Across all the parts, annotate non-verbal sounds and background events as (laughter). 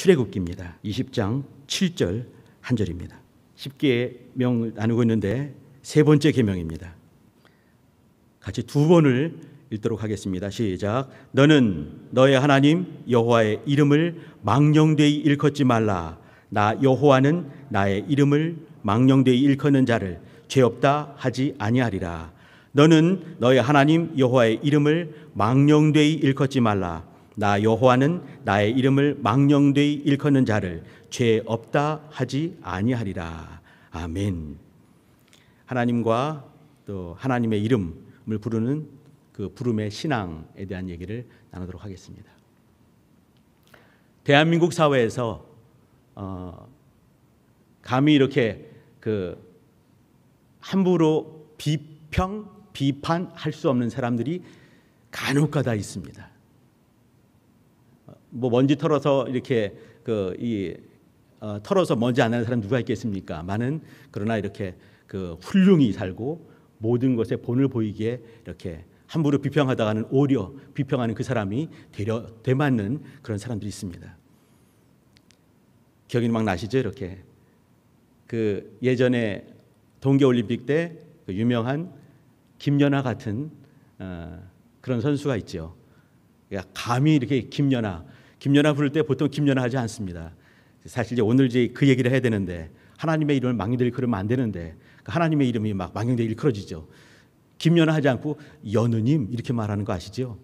출애굽기입니다. 20장 7절 한 절입니다. 1 0개 명을 나누고 있는데 세 번째 계명입니다. 같이 두 번을 읽도록 하겠습니다. 시작. 너는 너의 하나님 여호와의 이름을 망령되이 일컫지 말라. 나 여호와는 나의 이름을 망령되이 일컫는 자를 죄 없다 하지 아니하리라. 너는 너의 하나님 여호와의 이름을 망령되이 일컫지 말라. 나 여호와는 나의 이름을 망령되이 일컫는 자를 죄 없다 하지 아니하리라. 아멘. 하나님과 또 하나님의 이름을 부르는 그 부름의 신앙에 대한 얘기를 나누도록 하겠습니다. 대한민국 사회에서 어, 감히 이렇게 그 함부로 비평 비판할 수 없는 사람들이 간혹가다 있습니다. 뭐 먼지 털어서 이렇게 그이 어, 털어서 먼지 안 하는 사람 누가 있겠습니까? 많은 그러나 이렇게 그 훌륭히 살고 모든 것에 본을 보이기 이렇게 함부로 비평하다가는 오히려 비평하는 그 사람이 되려 대맞는 그런 사람들이 있습니다. 기억이 막 나시죠? 이렇게 그 예전에 동계올림픽 때그 유명한 김연아 같은 어, 그런 선수가 있죠. 감히 이렇게 김연아 김연아 부를 때 보통 김연아 하지 않습니다. 사실 이제 오늘 이제 그 얘기를 해야 되는데 하나님의 이름을 망령되이 그러면 안 되는데 그러니까 하나님의 이름이 막 망령되이 일컬어지죠. 김연아 하지 않고 연우님 이렇게 말하는 거 아시죠?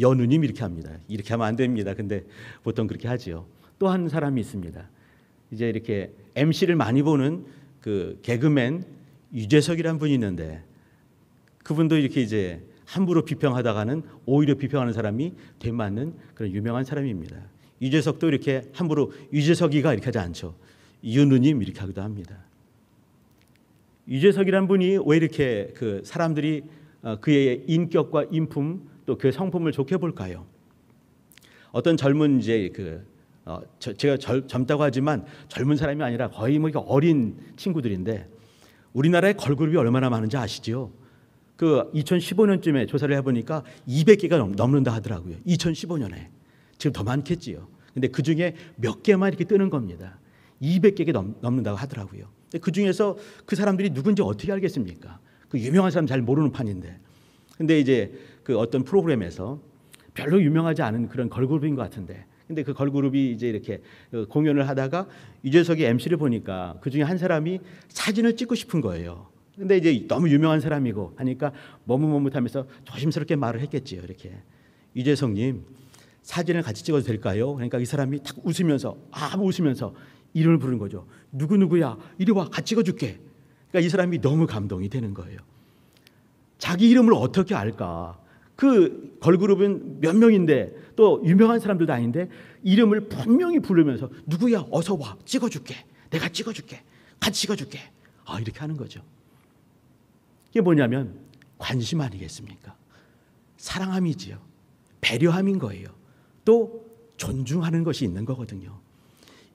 연우님 이렇게 합니다. 이렇게 하면 안 됩니다. 근데 보통 그렇게 하지요. 또 한 사람이 있습니다. 이제 이렇게 MC를 많이 보는 그 개그맨 유재석이라 분이 있는데 그분도 이렇게 이제 함부로 비평하다가는 오히려 비평하는 사람이 되맞는 그런 유명한 사람입니다. 유재석도 이렇게 함부로 유재석이가 이렇게 하지 않죠. 유누님 이렇게 하기도 합니다. 유재석이란 분이 왜 이렇게 그 사람들이 어, 그의 인격과 인품 또 그 성품을 좋게 볼까요? 어떤 젊은 이제 그 어, 저, 제가 젊, 다고 하지만 젊은 사람이 아니라 거의 뭐 어린 친구들인데 우리나라에 걸그룹이 얼마나 많은지 아시죠? 그 2015년쯤에 조사를 해보니까 200개가 넘는다 하더라고요. 2015년에. 지금 더 많겠지요. 근데 그 중에 몇 개만 이렇게 뜨는 겁니다. 200개가 넘, 넘는다고 하더라고요. 근데 그 중에서 그 사람들이 누군지 어떻게 알겠습니까? 그 유명한 사람 잘 모르는 판인데. 근데 이제 그 어떤 프로그램에서 별로 유명하지 않은 그런 걸그룹인 것 같은데 근데 그 걸그룹이 이제 이렇게 그 공연을 하다가 유재석이 MC를 보니까 그 중에 한 사람이 사진을 찍고 싶은 거예요. 근데 이제 너무 유명한 사람이고 하니까 머뭇머뭇하면서 조심스럽게 말을 했겠지요. 이렇게 유재석님 사진을 같이 찍어도 될까요? 그러니까 이 사람이 탁 웃으면서 아 웃으면서 이름을 부른 거죠. 누구 누구야 이리 와 같이 찍어줄게. 그러니까 이 사람이 너무 감동이 되는 거예요. 자기 이름을 어떻게 알까? 그 걸그룹은 몇 명인데 또 유명한 사람들도 아닌데 이름을 분명히 부르면서 누구야 어서 와 찍어줄게 내가 찍어줄게 같이 찍어줄게 아 이렇게 하는 거죠. 이게 뭐냐면 관심 아니겠습니까? 사랑함이지요. 배려함인 거예요. 또 존중하는 것이 있는 거거든요.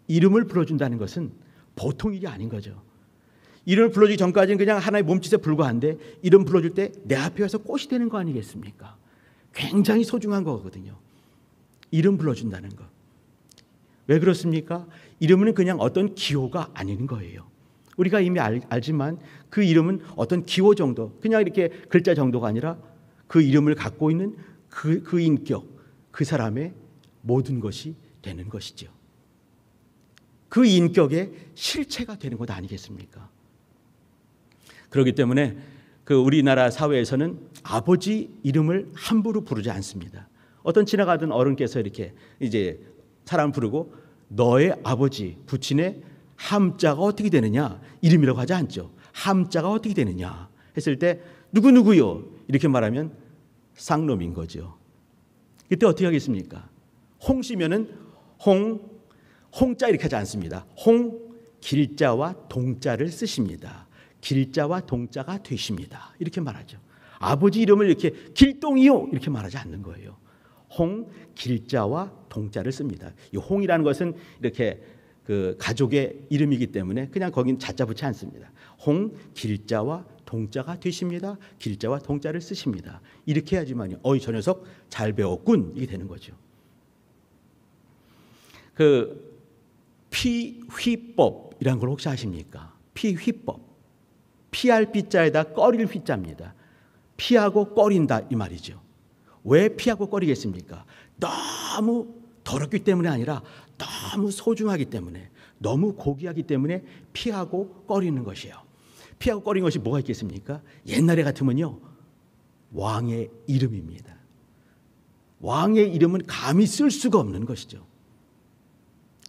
이름을 불러준다는 것은 보통 일이 아닌 거죠. 이름을 불러주기 전까지는 그냥 하나의 몸짓에 불과한데 이름 불러줄 때 내 앞에 와서 꽃이 되는 거 아니겠습니까? 굉장히 소중한 거거든요. 이름 불러준다는 것. 왜 그렇습니까? 이름은 그냥 어떤 기호가 아닌 거예요. 우리가 이미 알, 알지만 그 이름은 어떤 기호 정도, 그냥 이렇게 글자 정도가 아니라 그 이름을 갖고 있는 그, 그 인격, 그 사람의 모든 것이 되는 것이죠. 그 인격의 실체가 되는 것 아니겠습니까? 그렇기 때문에 그 우리나라 사회에서는 아버지 이름을 함부로 부르지 않습니다. 어떤 지나가던 어른께서 이렇게 이제 사람 부르고 너의 아버지 부친의 함자가 어떻게 되느냐? 이름이라고 하지 않죠. 함자가 어떻게 되느냐? 했을 때 누구누구요? 이렇게 말하면 쌍놈인 거죠. 이때 어떻게 하겠습니까? 홍시면은 홍, 홍자 이렇게 하지 않습니다. 홍, 길자와 동자를 쓰십니다. 길자와 동자가 되십니다. 이렇게 말하죠. 아버지 이름을 이렇게 길동이요 이렇게 말하지 않는 거예요. 홍 길자와 동자를 씁니다. 이 홍이라는 것은 이렇게 그 가족의 이름이기 때문에 그냥 거긴 자자 붙이 않습니다. 홍 길자와 동자가 되십니다. 길자와 동자를 쓰십니다. 이렇게 해야지만 어이 저 녀석 잘 배웠군 이게 되는 거죠. 그 피휘법이란 걸 혹시 아십니까? 피휘법. 피할 피자에다 꺼릴 휘자입니다. 피하고 꺼린다 이 말이죠. 왜 피하고 꺼리겠습니까? 너무 더럽기 때문이 아니라 너무 소중하기 때문에 너무 고귀하기 때문에 피하고 꺼리는 것이에요. 피하고 꺼리는 것이 뭐가 있겠습니까? 옛날에 같으면요. 왕의 이름입니다. 왕의 이름은 감히 쓸 수가 없는 것이죠.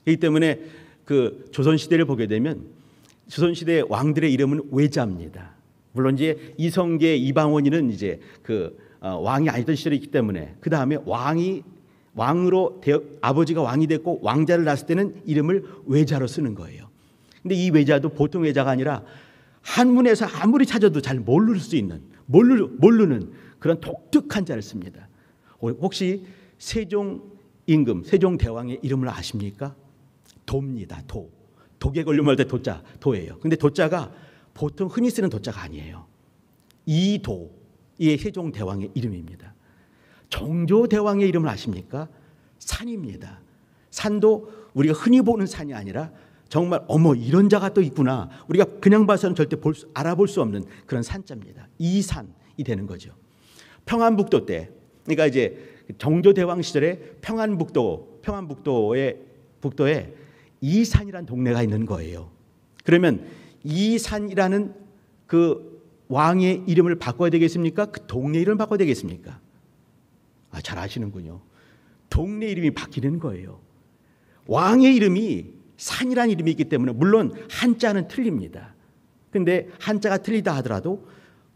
이 때문에 그 조선시대를 보게 되면 조선시대 왕들의 이름은 외자입니다. 물론 이제 이성계 이방원이는 이제 그 어, 왕이 아니던 시절이기 때문에 그 다음에 왕이 왕으로 되어, 아버지가 왕이 됐고 왕자를 낳았을 때는 이름을 외자로 쓰는 거예요. 근데 이 외자도 보통 외자가 아니라 한문에서 아무리 찾아도 잘 모를 수 있는 모르, 모르는 그런 독특한 자를 씁니다. 어, 혹시 세종 임금 세종 대왕의 이름을 아십니까? 도입니다. 도. 독에 걸리때 도자, 도예요. 근데 도자가 보통 흔히 쓰는 도자가 아니에요. 이도의 세종 대왕의 이름입니다. 정조대왕의 이름을 아십니까? 산입니다. 산도 우리가 흔히 보는 산이 아니라 정말 어머 이런 자가 또 있구나. 우리가 그냥 봐서는 절대 볼 수, 알아볼 수 없는 그런 산자입니다. 이 산이 되는 거죠. 평안북도 때 그러니까 이제 정조대왕 시절에 평안북도 평안북도에 북도에 이산이란 동네가 있는 거예요. 그러면 이산이라는 그 왕의 이름을 바꿔야 되겠습니까? 그 동네 이름을 바꿔야 되겠습니까? 아, 잘 아시는군요. 동네 이름이 바뀌는 거예요. 왕의 이름이 산이라는 이름이 있기 때문에 물론 한자는 틀립니다. 근데 한자가 틀리다 하더라도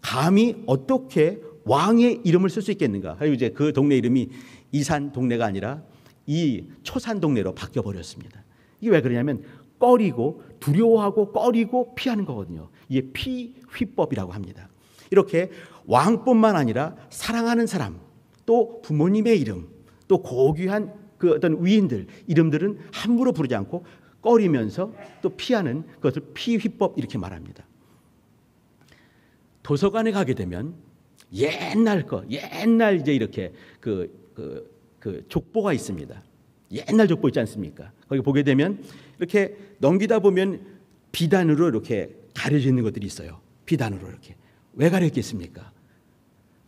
감히 어떻게 왕의 이름을 쓸 수 있겠는가? 이제 그 동네 이름이 이산 동네가 아니라 이 초산 동네로 바뀌어 버렸습니다. 이게 왜 그러냐면 꺼리고 두려워하고 꺼리고 피하는 거거든요. 이게 피휘법이라고 합니다. 이렇게 왕뿐만 아니라 사랑하는 사람, 또 부모님의 이름, 또 고귀한 그 어떤 위인들 이름들은 함부로 부르지 않고 꺼리면서 또 피하는 그것을 피휘법 이렇게 말합니다. 도서관에 가게 되면 옛날 거, 옛날 이제 이렇게 그, 그, 그 족보가 있습니다. 옛날 족보 있지 않습니까? 거기 보게 되면 이렇게 넘기다 보면 비단으로 이렇게 가려져 있는 것들이 있어요. 비단으로 이렇게. 왜 가려 있겠습니까?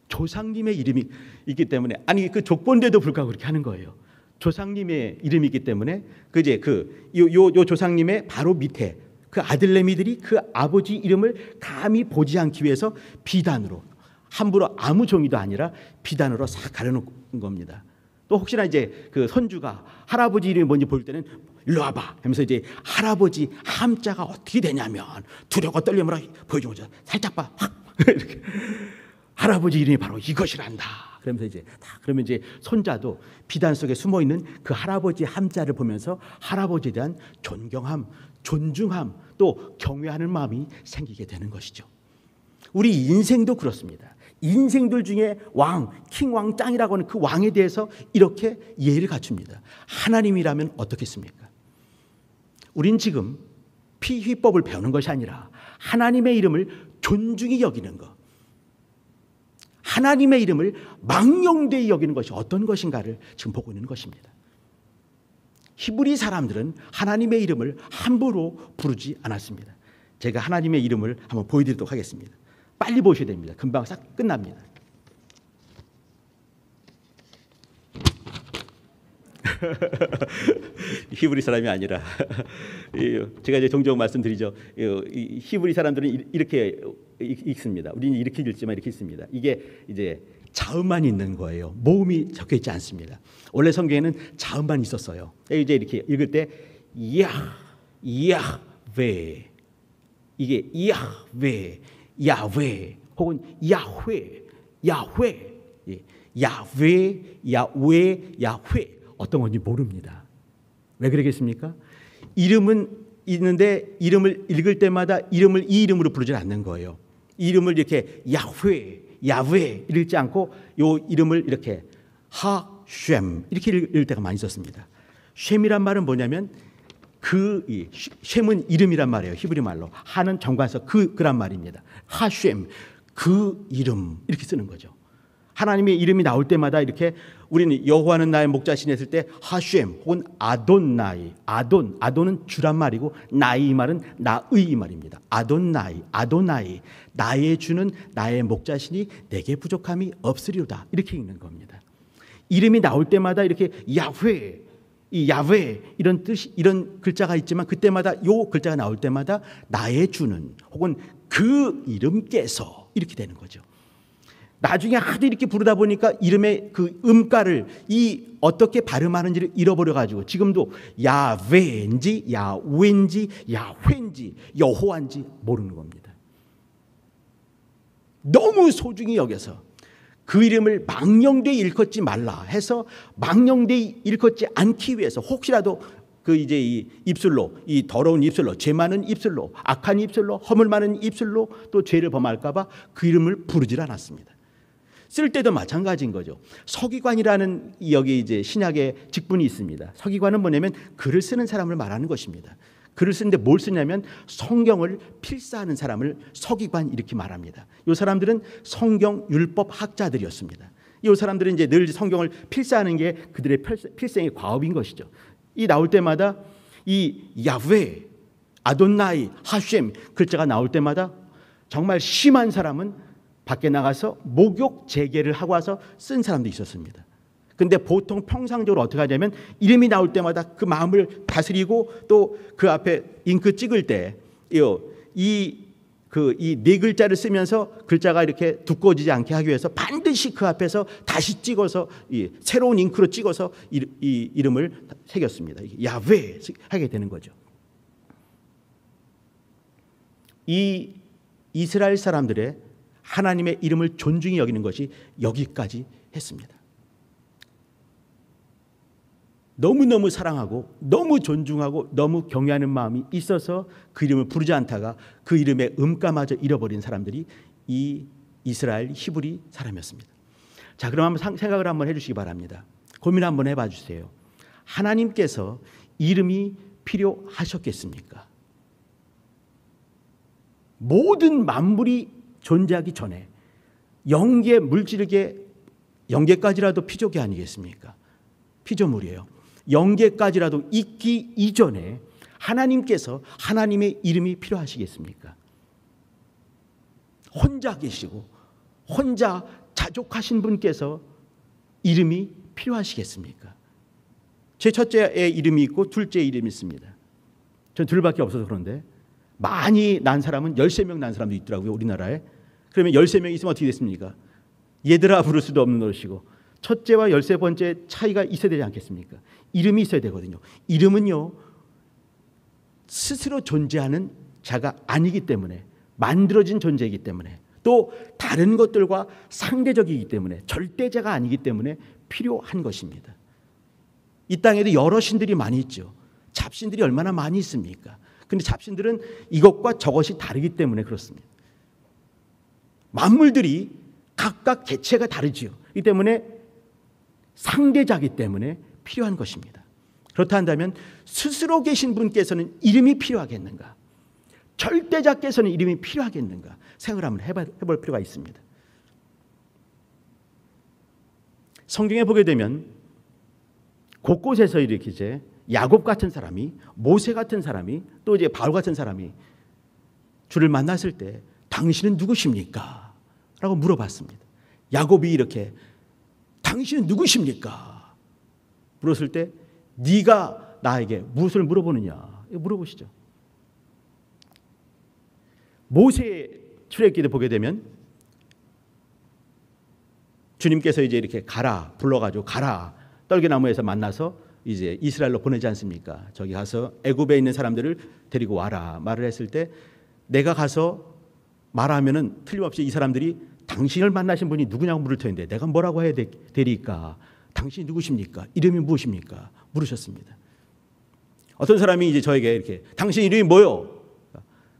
조상님의 이름이 있기 때문에 아니 그 족본데도 불구하고 그렇게 하는 거예요. 조상님의 이름이기 때문에 그제 그요요 요 조상님의 바로 밑에 그 아들내미들이 그 아버지 이름을 감히 보지 않기 위해서 비단으로 함부로 아무 종이도 아니라 비단으로 싹 가려놓은 겁니다. 또 혹시나 이제 그 손주가 할아버지 이름이 뭔지 볼 때는 일로 와봐 하면서 이제 할아버지 함자가 어떻게 되냐면 두려고 떨림으로 보여주고 살짝 봐 확 (laughs) 이렇게 할아버지 이름이 바로 이것이란다. 그러면서 이제 다 그러면 이제 손자도 비단 속에 숨어 있는 그 할아버지 함자를 보면서 할아버지에 대한 존경함, 존중함, 또 경외하는 마음이 생기게 되는 것이죠. 우리 인생도 그렇습니다. 인생들 중에 왕, 킹왕 짱이라고 하는 그 왕에 대해서 이렇게 예의를 갖춥니다. 하나님이라면 어떻겠습니까? 우린 지금 피휘법을 배우는 것이 아니라 하나님의 이름을 존중히 여기는 것. 하나님의 이름을 망령되이 여기는 것이 어떤 것인가를 지금 보고 있는 것입니다. 히브리 사람들은 하나님의 이름을 함부로 부르지 않았습니다. 제가 하나님의 이름을 한번 보여드리도록 하겠습니다. 빨리 보셔야 됩니다. 금방 싹 끝납니다. (laughs) 히브리 사람이 아니라 (laughs) 제가 이제 종종 말씀드리죠. 히브리 사람들은 이렇게 읽습니다. 우리는 이렇게 읽지만 이렇게 읽습니다. 이게 이제 자음만 있는 거예요. 모음이 적혀 있지 않습니다. 원래 성경에는 자음만 있었어요. 예, 이제 이렇게 읽을 때 야 야웨 이게 야웨 야웨 혹은 야훼 야훼 예, 야웨 야웨 야훼 어떤 건지 모릅니다. 왜 그러겠습니까? 이름은 있는데 이름을 읽을 때마다 이름을 이 이름으로 부르지 않는 거예요. 이름을 이렇게 야훼, 야훼 읽지 않고 요 이름을 이렇게 하쉼 이렇게 읽을 때가 많이 있었습니다. 쉼이란 말은 뭐냐면 그 쉼은 이름이란 말이에요. 히브리 말로 하는 정관서 그 그란 말입니다. 하쉼 그 이름 이렇게 쓰는 거죠. 하나님의 이름이 나올 때마다 이렇게 우리는 여호와는 나의 목자신 했을 때 하슈엠 혹은 아돈나이 아돈 아돈은 주란 말이고 나이 말은 나의 말입니다. 아돈나이 아돈나이 나의 주는 나의 목자신이 내게 부족함이 없으리로다 이렇게 읽는 겁니다. 이름이 나올 때마다 이렇게 야훼 이 야훼 이런 뜻이 이런 글자가 있지만 그때마다 요 글자가 나올 때마다 나의 주는 혹은 그 이름께서 이렇게 되는 거죠. 나중에 하도 이렇게 부르다 보니까 이름의 그 음가를 이 어떻게 발음하는지를 잃어버려 가지고 지금도 야외지 야웬지 야훼인지 여호한지 모르는 겁니다. 너무 소중히 여겨서 그 이름을 망령되이 일컫지 말라 해서 망령되이 일컫지 않기 위해서 혹시라도 그 이제 이 입술로 이 더러운 입술로 죄 많은 입술로 악한 입술로 허물 많은 입술로 또 죄를 범할까봐 그 이름을 부르질 않았습니다. 쓸 때도 마찬가지인 거죠. 서기관이라는 여기 이제 신약의 직분이 있습니다. 서기관은 뭐냐면 글을 쓰는 사람을 말하는 것입니다. 글을 쓰는데 뭘 쓰냐면 성경을 필사하는 사람을 서기관 이렇게 말합니다. 이 사람들은 성경 율법 학자들이었습니다. 이 사람들은 이제 늘 성경을 필사하는 게 그들의 필생의 과업인 것이죠. 이 나올 때마다 이 야훼, 아돈나이, 하쉼 글자가 나올 때마다 정말 심한 사람은 밖에 나가서 목욕 재개를 하고 와서 쓴 사람도 있었습니다. 근데 보통 평상적으로 어떻게 하냐면 이름이 나올 때마다 그 마음을 다스리고 또 그 앞에 잉크 찍을 때이 그이 네 글자를 쓰면서 글자가 이렇게 두꺼워지지 않게 하기 위해서 반드시 그 앞에서 다시 찍어서 이 새로운 잉크로 찍어서 이, 이 이름을 새겼습니다. 야외 하게 되는 거죠. 이 이스라엘 사람들의 하나님의 이름을 존중히 여기는 것이 여기까지 했습니다. 너무너무 사랑하고 너무 존중하고 너무 경외하는 마음이 있어서 그 이름을 부르지 않다가 그 이름의 음가마저 잃어버린 사람들이 이 이스라엘 히브리 사람이었습니다. 자, 그럼 한번 생각을 한번 해 주시기 바랍니다. 고민 한번 해봐 주세요. 하나님께서 이름이 필요하셨겠습니까? 모든 만물이 존재하기 전에 영계 물질계 영계까지라도 피조계 아니겠습니까? 피조물이에요. 영계까지라도 있기 이전에 하나님께서 하나님의 이름이 필요하시겠습니까? 혼자 계시고 혼자 자족하신 분께서 이름이 필요하시겠습니까? 제 첫째의 이름이 있고 둘째 이름이 있습니다. 전 둘밖에 없어서 그런데 많이 난 사람은 13명 난 사람도 있더라고요. 우리나라에. 그러면 13명이 있으면 어떻게 됐습니까? 얘들아 부를 수도 없는 노릇이고 첫째와 열세 번째 차이가 있어야 되지 않겠습니까? 이름이 있어야 되거든요. 이름은요. 스스로 존재하는 자가 아니기 때문에 만들어진 존재이기 때문에 또 다른 것들과 상대적이기 때문에 절대자가 아니기 때문에 필요한 것입니다. 이 땅에도 여러 신들이 많이 있죠. 잡신들이 얼마나 많이 있습니까? 근데 잡신들은 이것과 저것이 다르기 때문에 그렇습니다. 만물들이 각각 개체가 다르지요. 이 때문에 상대자기 때문에 필요한 것입니다. 그렇다 한다면 스스로 계신 분께서는 이름이 필요하겠는가? 절대자께서는 이름이 필요하겠는가? 생각을 한번 해봐, 해볼 필요가 있습니다. 성경에 보게 되면 곳곳에서 이렇게 이제 야곱 같은 사람이 모세 같은 사람이 또 이제 바울 같은 사람이 주를 만났을 때 당신은 누구십니까? 라고 물어봤습니다. 야곱이 이렇게 당신은 누구십니까? 물었을 때 네가 나에게 무엇을 물어보느냐 물어보시죠. 모세 출애기를 보게 되면 주님께서 이제 이렇게 가라 불러가지고 가라 떨기나무에서 만나서 이제 이스라엘로 보내지 않습니까? 저기 가서 애굽에 있는 사람들을 데리고 와라 말을 했을 때 내가 가서 말하면은 틀림없이 이 사람들이 당신을 만나신 분이 누구냐고 물을 텐데 내가 뭐라고 해야 되, 되리까? 당신이 누구십니까? 이름이 무엇입니까? 물으셨습니다. 어떤 사람이 이제 저에게 이렇게 당신 이름이 뭐요?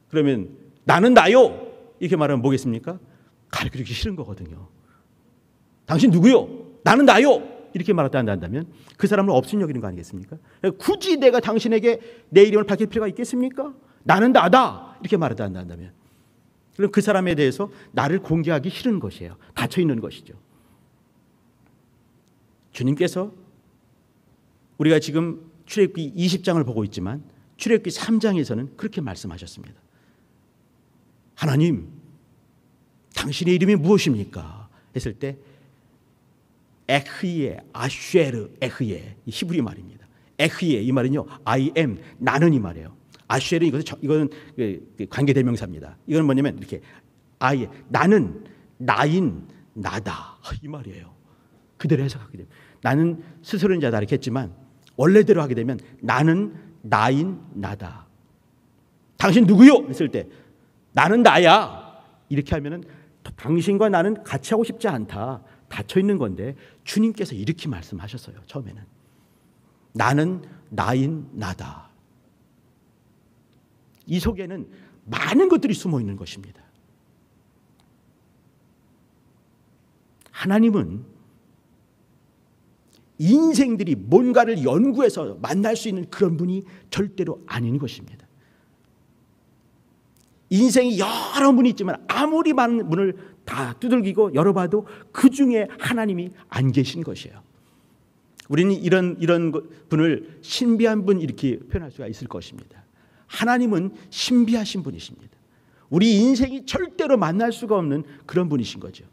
그러면 나는 나요. 이렇게 말하면 뭐겠습니까? 가르쳐 주기 싫은 거거든요. 당신 누구요? 나는 나요. 이렇게 말하다 한다면 그 사람을 없인 여기는 거 아니겠습니까? 굳이 내가 당신에게 내 이름을 밝힐 필요가 있겠습니까? 나는 나다. 이렇게 말하다 한다면 그럼 그 사람에 대해서 나를 공개하기 싫은 것이에요. 닫혀 있는 것이죠. 주님께서 우리가 지금 출애굽기 20장을 보고 있지만 출애굽기 3장에서는 그렇게 말씀하셨습니다. 하나님, 당신의 이름이 무엇입니까? 했을 때 에흐예, 아쉐르, 에흐예 히브리 말입니다. 에흐예 이 말은요, I am 나는 이 말이에요. 아쉘은 이것은 이거 그, 그 관계 대명사입니다. 이건 뭐냐면 이렇게 아예 나는 나인 나다 이 말이에요. 그대로 해석하게 됩니 나는 스스로는 자다 이렇게 했지만 원래대로 하게 되면 나는 나인 나다. 당신 누구요? 했을 때 나는 나야. 이렇게 하면은 당신과 나는 같이 하고 싶지 않다. 닫혀 있는 건데 주님께서 이렇게 말씀하셨어요. 처음에는 나는 나인 나다. 이 속에는 많은 것들이 숨어 있는 것입니다. 하나님은 인생들이 뭔가를 연구해서 만날 수 있는 그런 분이 절대로 아닌 것입니다. 인생이 여러 문이 있지만 아무리 많은 문을 다 두들기고 열어봐도 그 중에 하나님이 안 계신 것이에요. 우리는 이런 이런 분을 신비한 분 이렇게 표현할 수가 있을 것입니다. 하나님은 신비하신 분이십니다. 우리 인생이 절대로 만날 수가 없는 그런 분이신 거죠.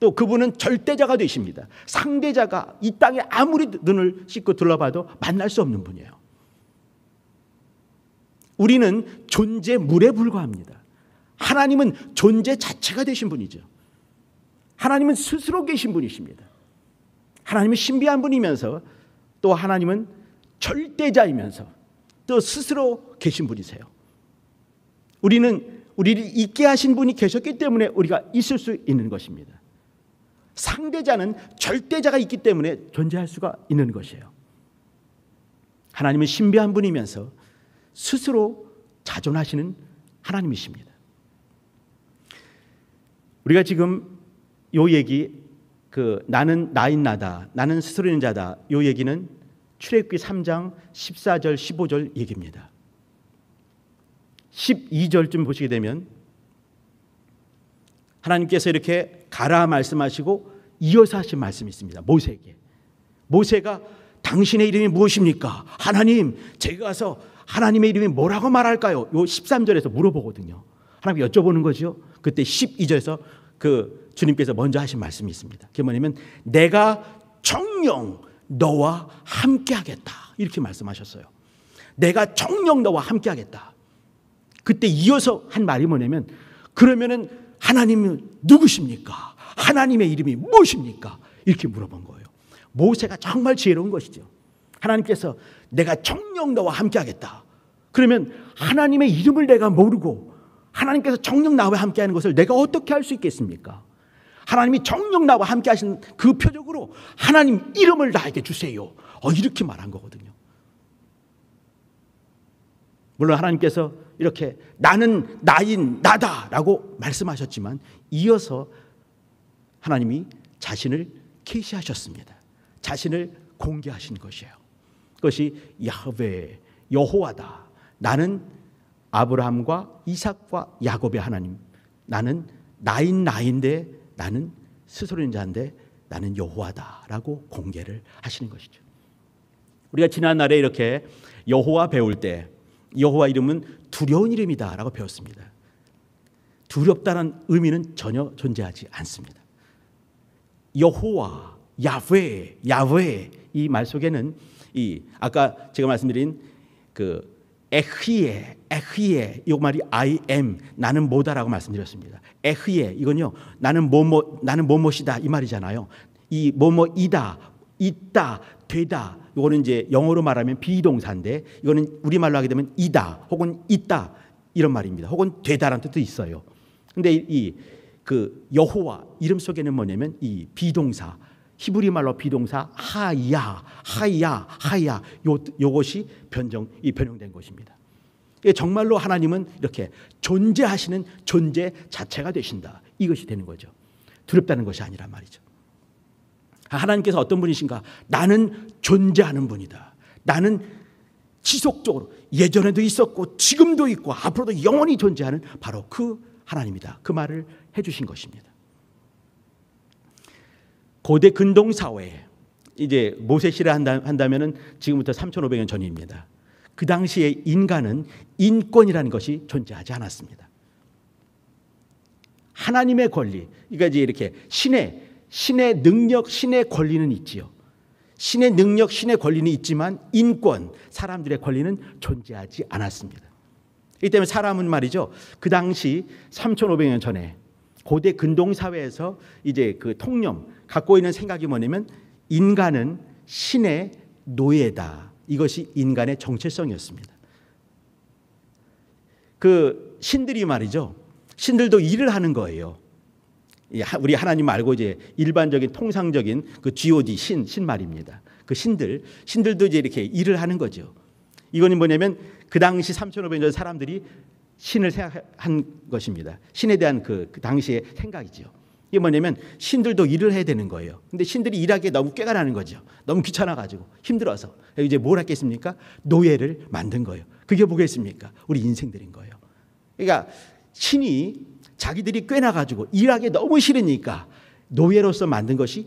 또 그분은 절대자가 되십니다. 상대자가 이 땅에 아무리 눈을 씻고 둘러봐도 만날 수 없는 분이에요. 우리는 존재물에 불과합니다. 하나님은 존재 자체가 되신 분이죠. 하나님은 스스로 계신 분이십니다. 하나님은 신비한 분이면서 또 하나님은 절대자이면서 또 스스로 계신 분이세요. 우리는 우리를 있게 하신 분이 계셨기 때문에 우리가 있을 수 있는 것입니다. 상대자는 절대자가 있기 때문에 존재할 수가 있는 것이에요. 하나님은 신비한 분이면서 스스로 자존하시는 하나님이십니다. 우리가 지금 요 얘기 그 나는 나인 나다 나는 스스로인 자다 요 얘기는 출애굽기 3장 14절 15절 얘기입니다. 12절쯤 보시게 되면 하나님께서 이렇게 가라 말씀하시고 이어서 하신 말씀이 있습니다. 모세에게. 모세가 당신의 이름이 무엇입니까? 하나님, 제가 가서 하나님의 이름이 뭐라고 말할까요? 요 13절에서 물어보거든요. 하나님 여쭤보는 거죠. 그때 12절에서 그 주님께서 먼저 하신 말씀이 있습니다. 그게 뭐냐면 내가 정령 너와 함께 하겠다. 이렇게 말씀하셨어요. 내가 정령 너와 함께 하겠다. 그때 이어서 한 말이 뭐냐면 그러면은 하나님은 누구십니까? 하나님의 이름이 무엇입니까? 이렇게 물어본 거예요. 모세가 정말 지혜로운 것이죠. 하나님께서 내가 정령 너와 함께 하겠다. 그러면 하나님의 이름을 내가 모르고 하나님께서 정령 나와 함께 하는 것을 내가 어떻게 할 수 있겠습니까? 하나님이 정령 나와 함께 하신 그 표적으로 하나님 이름을 나에게 주세요. 어, 이렇게 말한 거거든요. 물론 하나님께서 이렇게 나는 나인 나다라고 말씀하셨지만 이어서 하나님이 자신을 계시하셨습니다. 자신을 공개하신 것이에요. 그것이 야훼 여호와다. 나는 아브라함과 이삭과 야곱의 하나님. 나는 나인 나인데 나는 스스로인 자인데 나는 여호와다라고 공개를 하시는 것이죠. 우리가 지난 날에 이렇게 여호와 배울 때 여호와 이름은 두려운 이름이다라고 배웠습니다. 두렵다는 의미는 전혀 존재하지 않습니다. 여호와, 야훼, 야훼 이말 속에는 이 아까 제가 말씀드린 그 에흐예, 에흐예. 이 말이 I am, 나는 뭐다라고 말씀드렸습니다. 에흐예, 이건요, 나는 뭐뭐, 나는 뭐뭐시다 이 말이잖아요. 이 뭐뭐이다, 있다, 되다. 이거는 이제 영어로 말하면 비동사인데 이거는 우리말로 하게 되면 이다 혹은 있다 이런 말입니다. 혹은 되다라는 뜻도 있어요. 근데 이 그 여호와 이름 속에는 뭐냐면 이 비동사 히브리 말로 비동사 하야, 하야, 하야. 요 요것이 변정 이 변형된 것입니다. 예, 정말로 하나님은 이렇게 존재하시는 존재 자체가 되신다. 이것이 되는 거죠. 두렵다는 것이 아니란 말이죠. 하나님께서 어떤 분이신가? 나는 존재하는 분이다. 나는 지속적으로 예전에도 있었고 지금도 있고 앞으로도 영원히 존재하는 바로 그 하나님이다. 그 말을 해주신 것입니다. 고대 근동 사회 이제 모세시를 한다, 한다면 지금부터 3,500년 전입니다. 그 당시에 인간은 인권이라는 것이 존재하지 않았습니다. 하나님의 권리, 그러니까 이제 이렇게 신의 신의 능력, 신의 권리는 있지요. 신의 능력, 신의 권리는 있지만 인권, 사람들의 권리는 존재하지 않았습니다. 이 때문에 사람은 말이죠. 그 당시 3,500년 전에 고대 근동 사회에서 이제 그 통념, 갖고 있는 생각이 뭐냐면 인간은 신의 노예다. 이것이 인간의 정체성이었습니다. 그 신들이 말이죠. 신들도 일을 하는 거예요. 우리 하나님 말고 이제 일반적인 통상적인 그 God 신, 신 말입니다. 그 신들, 신들도 이제 이렇게 일을 하는 거죠. 이거 뭐냐면 그 당시 3,500년 전 사람들이 신을 생각한 것입니다. 신에 대한 그, 그 당시의 생각이죠. 이게 뭐냐면 신들도 일을 해야 되는 거예요. 근데 신들이 일하기에 너무 꾀가 나는 거죠. 너무 귀찮아가지고 힘들어서 이제 뭘 했겠습니까? 노예를 만든 거예요. 그게 뭐겠습니까? 우리 인생들인 거예요. 그러니까 신이 자기들이 꾀나가지고 일하기 에 너무 싫으니까 노예로서 만든 것이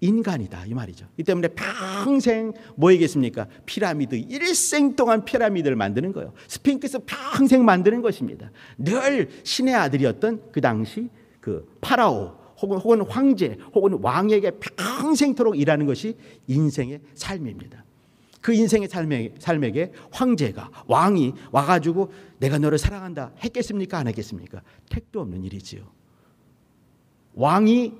인간이다 이 말이죠. 이 때문에 평생 뭐이겠습니까? 피라미드 일생 동안 피라미드를 만드는 거예요. 스핑크스 평생 만드는 것입니다. 늘 신의 아들이었던 그 당시 그 파라오 혹은, 혹은 황제 혹은 왕에게 평생토록 일하는 것이 인생의 삶입니다. 그 인생의 삶에, 삶에게 황제가 왕이 와가지고 내가 너를 사랑한다 했겠습니까 안 했겠습니까? 택도 없는 일이지요. 왕이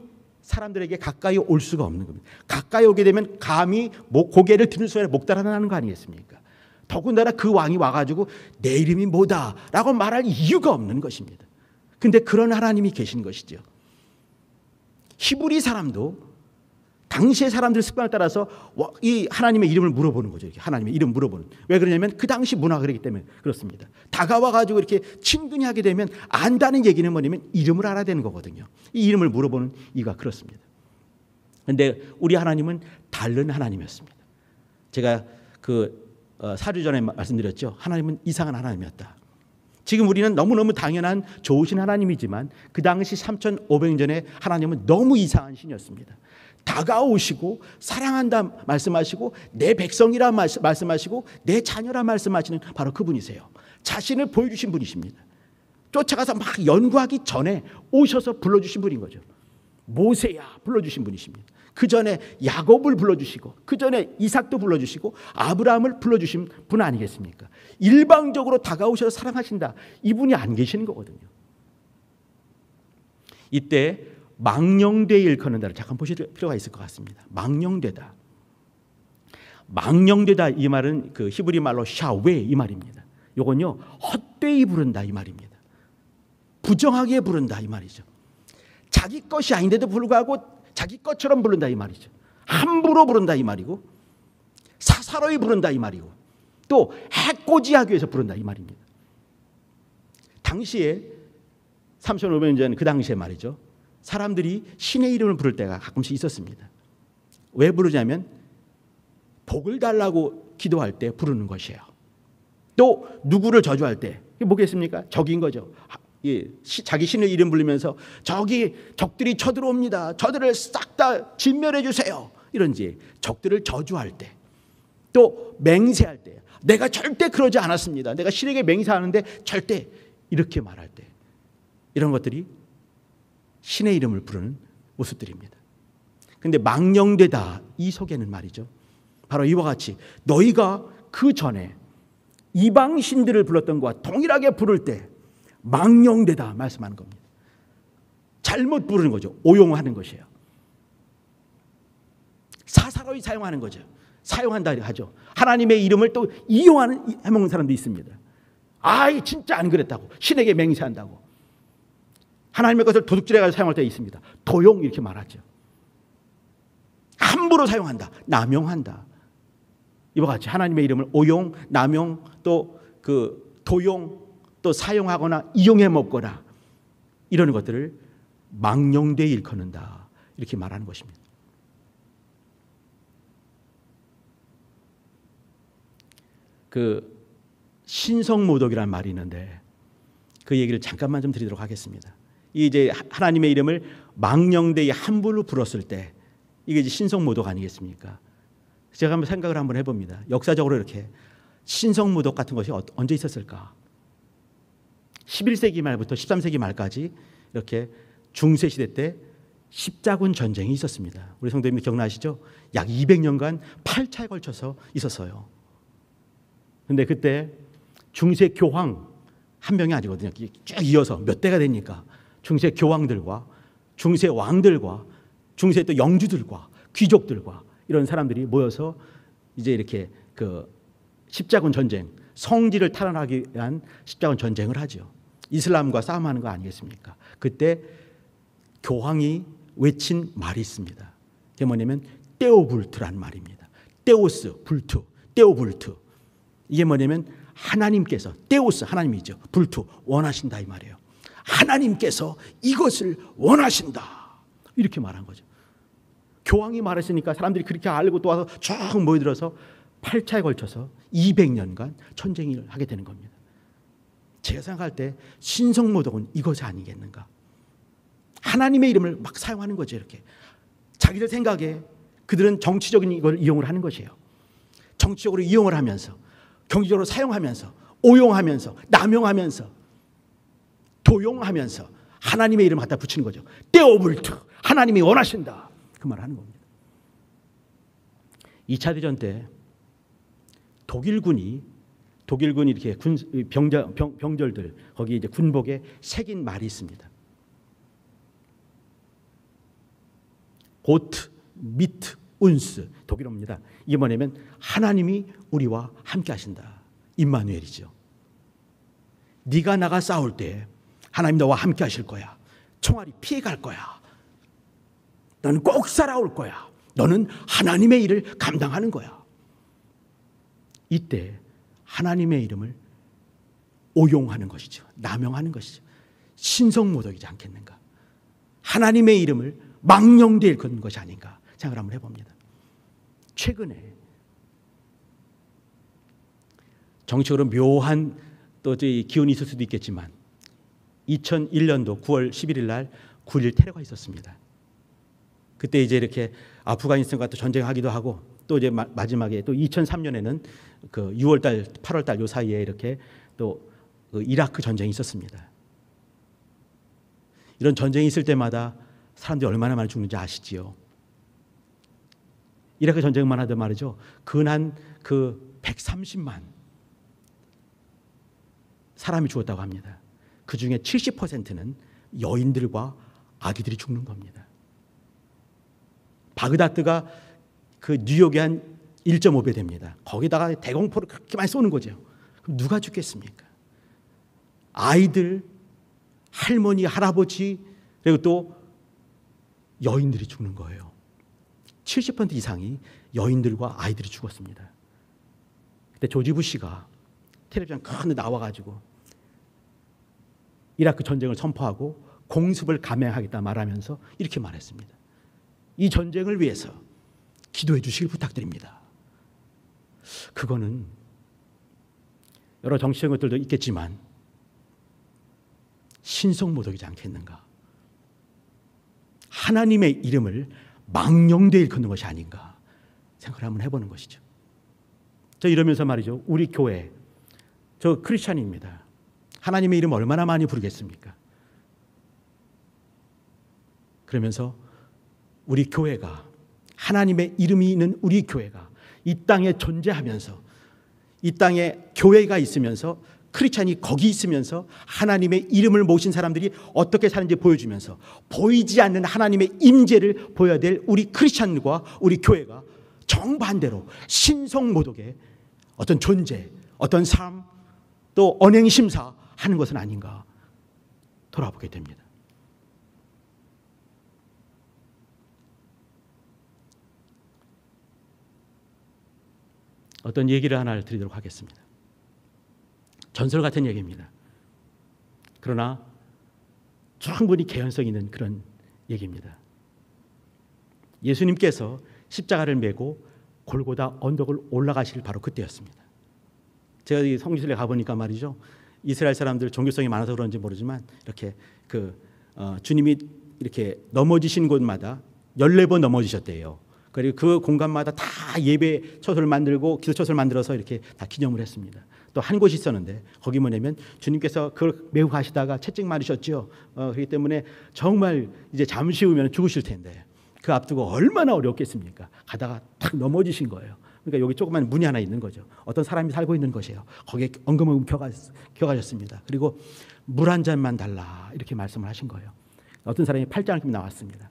사람들에게 가까이 올 수가 없는 겁니다. 가까이 오게 되면 감히 고개를 드는 순간 목달아나는 거 아니겠습니까? 더군다나 그 왕이 와가지고 내 이름이 뭐다라고 말할 이유가 없는 것입니다. 근데 그런 하나님이 계신 것이죠. 히브리 사람도 당시의 사람들 습관을 따라서 이 하나님의 이름을 물어보는 거죠. 이렇게 하나님의 이름 물어보는. 왜 그러냐면 그 당시 문화가 그렇기 때문에 그렇습니다. 다가와 가지고 이렇게 친근히 하게 되면 안다는 얘기는 뭐냐면 이름을 알아야 되는 거거든요. 이 이름을 물어보는 이가 그렇습니다. 근데 우리 하나님은 다른 하나님이었습니다. 제가 그 어, 사주 전에 말씀드렸죠. 하나님은 이상한 하나님이었다. 지금 우리는 너무너무 당연한 좋으신 하나님이지만 그 당시 3,500년 전에 하나님은 너무 이상한 신이었습니다. 다가오시고 사랑한다 말씀하시고 내 백성이라 말씀하시고 내 자녀라 말씀하시는 바로 그분이세요. 자신을 보여주신 분이십니다. 쫓아가서 막 연구하기 전에 오셔서 불러주신 분인 거죠. 모세야 불러주신 분이십니다. 그 전에 야곱을 불러주시고 그 전에 이삭도 불러주시고 아브라함을 불러주신 분 아니겠습니까? 일방적으로 다가오셔서 사랑하신다. 이분이 안 계시는 거거든요. 이때 망령되이 일컫는 다를 잠깐 보실 필요가 있을 것 같습니다. 망령되다. 망령되다 이 말은 그 히브리 말로 샤웨 이 말입니다. 요건요 헛되이 부른다 이 말입니다. 부정하게 부른다 이 말이죠. 자기 것이 아닌데도 불구하고 자기 것처럼 부른다 이 말이죠. 함부로 부른다 이 말이고 사사로이 부른다 이 말이고 또 해코지하기 위해서 부른다 이 말입니다. 당시에 3,500년 전 그 당시에 말이죠. 사람들이 신의 이름을 부를 때가 가끔씩 있었습니다. 왜 부르냐면 복을 달라고 기도할 때 부르는 것이에요. 또 누구를 저주할 때 이게 뭐겠습니까? 적인 거죠. 예, 자기 신의 이름 불리면서 저기 적들이 쳐들어옵니다. 저들을 싹 다 진멸해 주세요. 이런지 적들을 저주할 때또 맹세할 때 내가 절대 그러지 않았습니다. 내가 신에게 맹세하는데 절대 이렇게 말할 때 이런 것들이 신의 이름을 부르는 모습들입니다. 근데 망령되다 이 속에는 말이죠. 바로 이와 같이 너희가 그 전에 이방 신들을 불렀던 것과 동일하게 부를 때 망령되다 말씀하는 겁니다. 잘못 부르는 거죠. 오용하는 것이에요. 사사로이 사용하는 거죠. 사용한다 하죠. 하나님의 이름을 또 이용하는 해먹는 사람도 있습니다. 아이 진짜 안 그랬다고 신에게 맹세한다고 하나님의 것을 도둑질해가지고 사용할 때 있습니다. 도용 이렇게 말하죠. 함부로 사용한다, 남용한다. 이와 같이 하나님의 이름을 오용, 남용, 또 그 도용 또 사용하거나 이용해 먹거나 이런 것들을 망령되이 일컫는다. 이렇게 말하는 것입니다. 그 신성모독이라는 말이 있는데 그 얘기를 잠깐만 좀 드리도록 하겠습니다. 이제 하나님의 이름을 망령되이 함부로 불었을 때 이게 이제 신성모독 아니겠습니까? 제가 한번 생각을 한번 해봅니다. 역사적으로 이렇게 신성모독 같은 것이 어, 언제 있었을까? 11세기 말부터 13세기 말까지 이렇게 중세 시대 때 십자군 전쟁이 있었습니다. 우리 성도님들 기억나시죠? 약 200년간 8차에 걸쳐서 있었어요. 근데 그때 중세 교황 한 명이 아니거든요. 쭉 이어서 몇 대가 되니까 중세 교황들과 중세 왕들과 중세 또 영주들과 귀족들과 이런 사람들이 모여서 이제 이렇게 그 십자군 전쟁 성지를 탈환하기 위한 십자군 전쟁을 하죠. 이슬람과 싸움하는 거 아니겠습니까? 그때 교황이 외친 말이 있습니다. 그게 뭐냐면 떼오불트란 말입니다. 떼오스 불투, 떼오불투. 이게 뭐냐면 하나님께서 떼오스 하나님이죠. 불투 원하신다 이 말이에요. 하나님께서 이것을 원하신다. 이렇게 말한 거죠. 교황이 말했으니까 사람들이 그렇게 알고 또 와서 쭉 모여들어서 8차에 걸쳐서 200년간 전쟁을 하게 되는 겁니다. 제가 생각할 때 신성모독은 이것이 아니겠는가. 하나님의 이름을 막 사용하는 거죠, 이렇게. 자기들 생각에 그들은 정치적인 이걸 이용을 하는 것이에요. 정치적으로 이용을 하면서, 경제적으로 사용하면서, 오용하면서, 남용하면서, 도용하면서 하나님의 이름을 갖다 붙이는 거죠. 떼오불트. 하나님이 원하신다. 그 말을 하는 겁니다. 2차 대전 때 독일군이 독일군 이렇게 군 병자, 병, 병절들 거기 이제 군복에 새긴 말이 있습니다. 고트 미트 운스 독일어입니다. 이게 뭐냐면 하나님이 우리와 함께 하신다. 임마누엘이죠. 네가 나가 싸울 때 하나님 너와 함께 하실 거야. 총알이 피해 갈 거야. 너는 꼭 살아올 거야. 너는 하나님의 일을 감당하는 거야. 이때 하나님의 이름을 오용하는 것이죠. 남용하는 것이죠. 신성모독이지 않겠는가. 하나님의 이름을 망령되일 그런 것이 아닌가 생각을 한번 해봅니다. 최근에 정치적으로 묘한 또 기운이 있을 수도 있겠지만 2001년도 9월 11일 날9.11 테러가 있었습니다. 그때 이제 이렇게 아프가니스탄과 또 전쟁하기도 하고 또 이제 마지막에 또 2003년에는 그 6월달, 8월달 요 사이에 이렇게 또그 이라크 전쟁이 있었습니다. 이런 전쟁이 있을 때마다 사람들이 얼마나 많이 죽는지 아시지요. 이라크 전쟁만 하더 말이죠. 근한 그 130만 사람이 죽었다고 합니다. 그 중에 70%는 여인들과 아기들이 죽는 겁니다. 바그다드가 그 뉴욕의 한 1.5배 됩니다. 거기다가 대공포를 그렇게 많이 쏘는 거죠. 그럼 누가 죽겠습니까? 아이들, 할머니, 할아버지, 그리고 또 여인들이 죽는 거예요. 70% 이상이 여인들과 아이들이 죽었습니다. 그때 조지 부씨가 텔레비전 큰데 나와가지고 이라크 전쟁을 선포하고 공습을 감행하겠다 말하면서 이렇게 말했습니다. 이 전쟁을 위해서 기도해 주시길 부탁드립니다. 그거는 여러 정치적인 것들도 있겠지만 신성모독이지 않겠는가? 하나님의 이름을 망령되이 일컫는 그 것이 아닌가 생각을 한번 해보는 것이죠. 저 이러면서 말이죠. 우리 교회, 저 크리스찬입니다. 하나님의 이름 얼마나 많이 부르겠습니까? 그러면서 우리 교회가 하나님의 이름이 있는 우리 교회가 이 땅에 존재하면서 이 땅에 교회가 있으면서 크리스찬이 거기 있으면서 하나님의 이름을 모신 사람들이 어떻게 사는지 보여주면서 보이지 않는 하나님의 임재를 보여야 될 우리 크리스찬과 우리 교회가 정반대로 신성모독의 어떤 존재, 어떤 삶, 또 언행심사 하는 것은 아닌가 돌아보게 됩니다. 어떤 얘기를 하나 드리도록 하겠습니다. 전설 같은 얘기입니다. 그러나 충분히 개연성 있는 그런 얘기입니다. 예수님께서 십자가를 메고 골고다 언덕을 올라가실 바로 그때였습니다. 제가 이 성지순례 가보니까 말이죠. 이스라엘 사람들 종교성이 많아서 그런지 모르지만 이렇게 그 어, 주님이 이렇게 넘어지신 곳마다 14번 넘어지셨대요. 그리고 그 공간마다 다 예배 처소를 만들고 기도 처소를 만들어서 이렇게 다 기념을 했습니다. 또 한 곳이 있었는데 거기 뭐냐면 주님께서 그걸 메고 가시다가 채찍 맞으셨죠. 어, 그렇기 때문에 정말 이제 잠시 후면 죽으실 텐데 그 앞두고 얼마나 어렵겠습니까? 가다가 탁 넘어지신 거예요. 그러니까 여기 조그만 문이 하나 있는 거죠. 어떤 사람이 살고 있는 것이에요. 거기에 엉금엉금 켜가셨습니다. 그리고 물 한 잔만 달라 이렇게 말씀을 하신 거예요. 어떤 사람이 팔짱을 끼고 나왔습니다.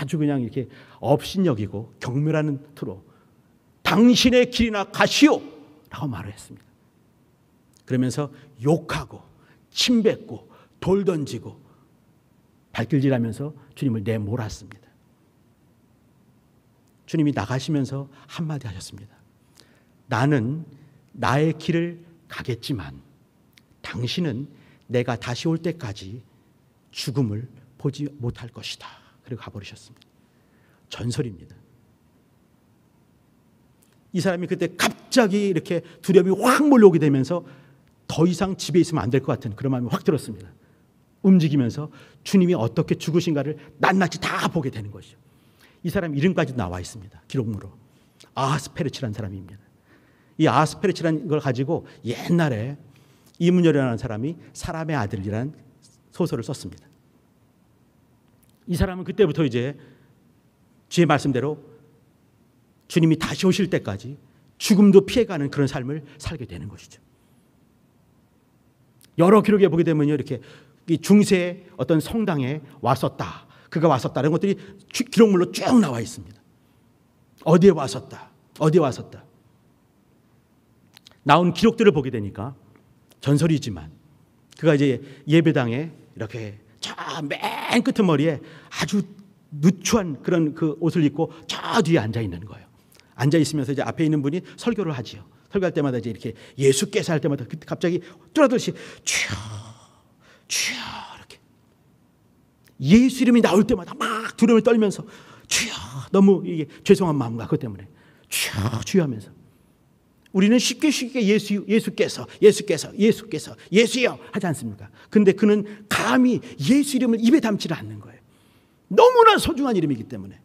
아주 그냥 이렇게 업신여기고 경멸하는 투로 당신의 길이나 가시오! 라고 말을 했습니다. 그러면서 욕하고 침뱉고 돌 던지고 발길질하면서 주님을 내몰았습니다. 주님이 나가시면서 한마디 하셨습니다. 나는 나의 길을 가겠지만 당신은 내가 다시 올 때까지 죽음을 보지 못할 것이다. 그리고 가버리셨습니다. 전설입니다. 이 사람이 그때 갑자기 이렇게 두려움이 확 몰려오게 되면서 더 이상 집에 있으면 안 될 것 같은 그런 마음이 확 들었습니다. 움직이면서 주님이 어떻게 죽으신가를 낱낱이 다 보게 되는 것이죠. 이 사람 이름까지 나와 있습니다. 기록으로. 아스페르치라는 사람입니다. 이 아스페르치라는 걸 가지고 옛날에 이문열이라는 사람이 사람의 아들이란 소설을 썼습니다. 이 사람은 그때부터 이제 주의 말씀대로 주님이 다시 오실 때까지 죽음도 피해가는 그런 삶을 살게 되는 것이죠. 여러 기록에 보게 되면요, 이렇게 중세 어떤 성당에 왔었다. 그가 왔었다는 것들이 기록물로 쭉 나와 있습니다. 어디에 왔었다. 어디에 왔었다. 나온 기록들을 보게 되니까 전설이지만 그가 이제 예배당에 이렇게 저맨 끝머리에 아주 누추한 그런 그 옷을 입고 저 뒤에 앉아 있는 거예요. 앉아 있으면서 이제 앞에 있는 분이 설교를 하지요. 설교할 때마다 이제 이렇게 예수께서 할 때마다 갑자기 뚫어듯이 쥐어, 쥐어 이렇게 예수 이름이 나올 때마다 막 두려움을 떨면서 쥐어 너무 이게 죄송한 마음과 그것 때문에 쥐어 쥐어 하면서 우리는 쉽게 쉽게 예수, 예수께서, 예수께서, 예수께서, 예수여 하지 않습니까? 근데 그는 감히 예수 이름을 입에 담지를 않는 거예요. 너무나 소중한 이름이기 때문에.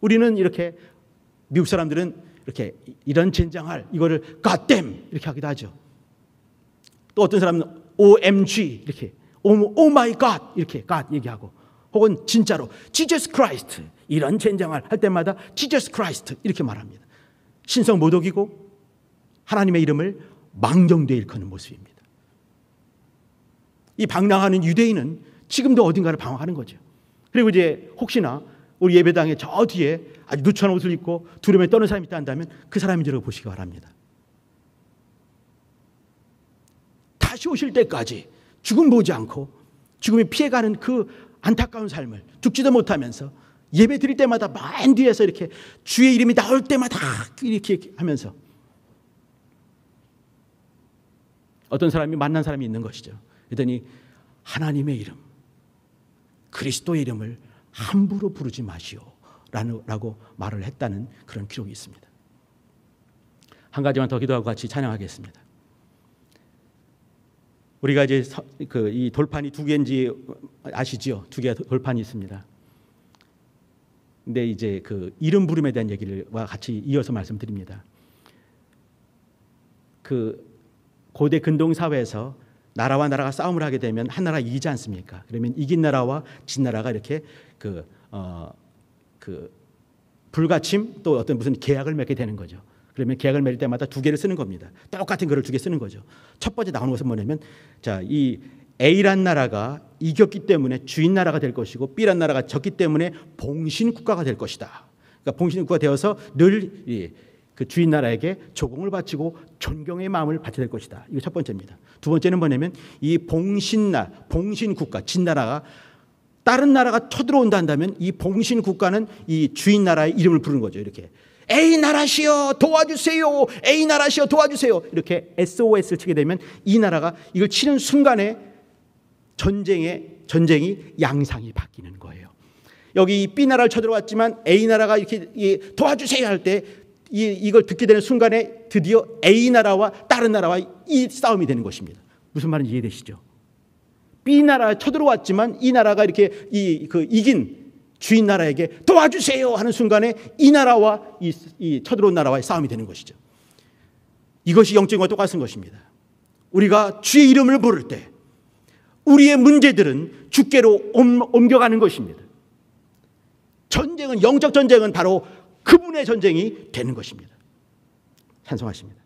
우리는 이렇게 미국 사람들은 이렇게 이런 젠장할 이거를 goddamn 이렇게 하기도 하죠. 또 어떤 사람은 OMG 이렇게 Oh my God 이렇게 God 얘기하고 혹은 진짜로 Jesus Christ 이런 젠장할 할 때마다 Jesus Christ 이렇게 말합니다. 신성 모독이고 하나님의 이름을 망경되 어 일컫는 모습입니다. 이 방랑하는 유대인은 지금도 어딘가를 방황하는 거죠. 그리고 이제 혹시나 우리 예배당의 저 뒤에 아주 누추한 옷을 입고 두려움에 떠는 사람이 있다 한다면 그 사람인 줄 보시기 바랍니다. 다시 오실 때까지 죽음 보지 않고 죽음이 피해가는 그 안타까운 삶을 죽지도 못하면서 예배 드릴 때마다 맨 뒤에서 이렇게 주의 이름이 나올 때마다 이렇게 하면서 어떤 사람이 만난 사람이 있는 것이죠. 그랬더니 하나님의 이름, 그리스도의 이름을 함부로 부르지 마시오. 라고 말을 했다는 그런 기록이 있습니다. 한 가지만 더 기도하고 같이 찬양하겠습니다. 우리가 이제 그 이 돌판이 두 개인지 아시지요두 개의 돌판이 있습니다. 근데 이제 그 이름 부름에 대한 얘기를와 같이 이어서 말씀드립니다. 그 고대 근동 사회에서 나라와 나라가 싸움을 하게 되면 한 나라 이기지 않습니까? 그러면 이긴 나라와 진 나라가 이렇게 그, 어, 그 불가침 또 어떤 무슨 계약을 맺게 되는 거죠. 그러면 계약을 맺을 때마다 두 개를 쓰는 겁니다. 똑같은 글을 두 개 쓰는 거죠. 첫 번째 나오는 것은 뭐냐면 자, 이 A란 나라가 이겼기 때문에 주인 나라가 될 것이고 B란 나라가 졌기 때문에 봉신 국가가 될 것이다. 그러니까 봉신 국가가 되어서 늘 이, 그 주인 나라에게 조공을 바치고 존경의 마음을 바쳐야 될 것이다. 이거 첫 번째입니다. 두 번째는 뭐냐면 이 봉신나, 봉신 국가, 진나라가 다른 나라가 쳐들어온다 한다면 이 봉신 국가는 이 주인 나라의 이름을 부르는 거죠. 이렇게 에이 나라시여 도와주세요. 에이 나라시여 도와주세요. 이렇게 SOS를 치게 되면 이 나라가 이걸 치는 순간에 전쟁의 전쟁이 양상이 바뀌는 거예요. 여기 B 나라를 쳐들어왔지만 A 나라가 이렇게 도와주세요 할때 이, 이걸 듣게 되는 순간에 드디어 A 나라와 다른 나라와 이 싸움이 되는 것입니다. 무슨 말인지 이해되시죠? B 나라 쳐들어왔지만 이 나라가 이렇게 이, 그 이긴 주인 나라에게 도와주세요 하는 순간에 이 나라와 이, 이 쳐들어온 나라와의 싸움이 되는 것이죠. 이것이 영적인과 똑같은 것입니다. 우리가 주의 이름을 부를 때 우리의 문제들은 주께로 옮겨가는 것입니다. 전쟁은 영적 전쟁은 바로 그분의 전쟁이 되는 것입니다. 찬송하십니다.